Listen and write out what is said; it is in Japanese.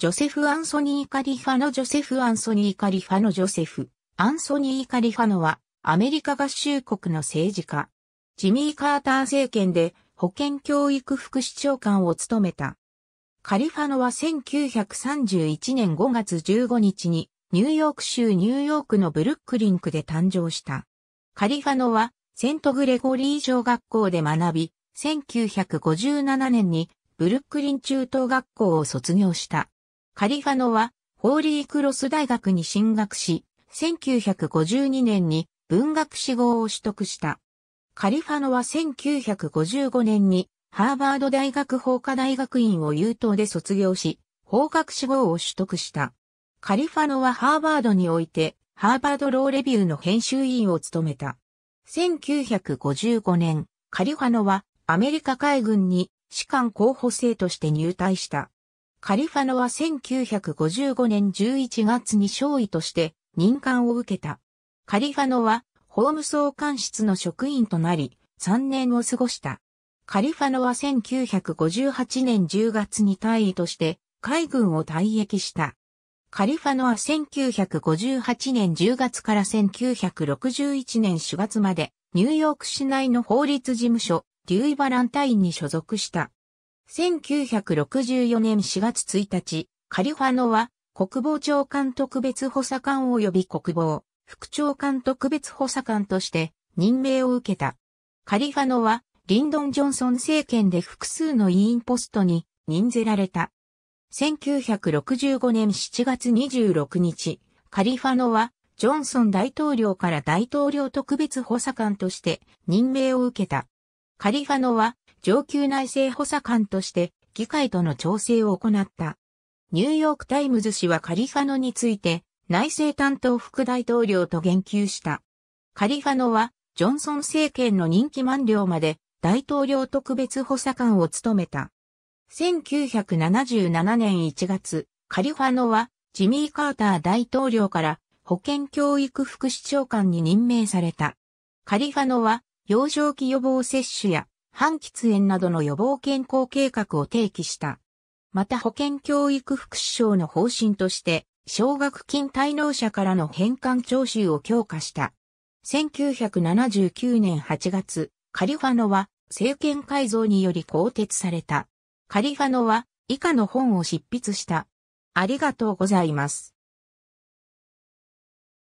ジョセフ・アンソニー・カリファノジョセフ・アンソニー・カリファノジョセフ・アンソニー・カリファノはアメリカ合衆国の政治家。ジミー・カーター政権で保健教育副市長官を務めた。カリファノは1931年5月15日にニューヨーク州ニューヨークのブルックリンクで誕生した。カリファノはセントグレゴリー小学校で学び、1957年にブルックリン中等学校を卒業した。カリファノは、ホーリークロス大学に進学し、1952年に文学士号を取得した。カリファノは1955年にハーバード大学法科大学院を優等で卒業し、法学士号を取得した。カリファノはハーバードにおいて、ハーバードローレビューの編集委員を務めた。1955年、カリファノはアメリカ海軍に士官候補生として入隊した。カリファノは1955年11月に少尉として任官を受けた。カリファノは法務総監室の職員となり3年を過ごした。カリファノは1958年10月に大位として海軍を退役した。カリファノは1958年10月から1961年4月までニューヨーク市内の法律事務所、デューイ・バランタインに所属した。1964年4月1日、カリファノは国防長官特別補佐官及び国防副長官特別補佐官として任命を受けた。カリファノはリンドン・ジョンソン政権で複数の委員ポストに任ぜられた。1965年7月26日、カリファノはジョンソン大統領から大統領特別補佐官として任命を受けた。カリファノは上級内政補佐官として議会との調整を行った。ニューヨークタイムズ氏はカリファノについて内政担当副大統領と言及した。カリファノはジョンソン政権の任期満了まで大統領特別補佐官を務めた。1977年1月、カリファノはジミー・カーター大統領から保健教育副市長官に任命された。カリファノは幼少期予防接種や半喫煙などの予防健康計画を提起した。また保健教育福祉省の方針として、奨学金滞納者からの返還徴収を強化した。1979年8月、カリファノは政権改造により更迭された。カリファノは以下の本を執筆した。ありがとうございます。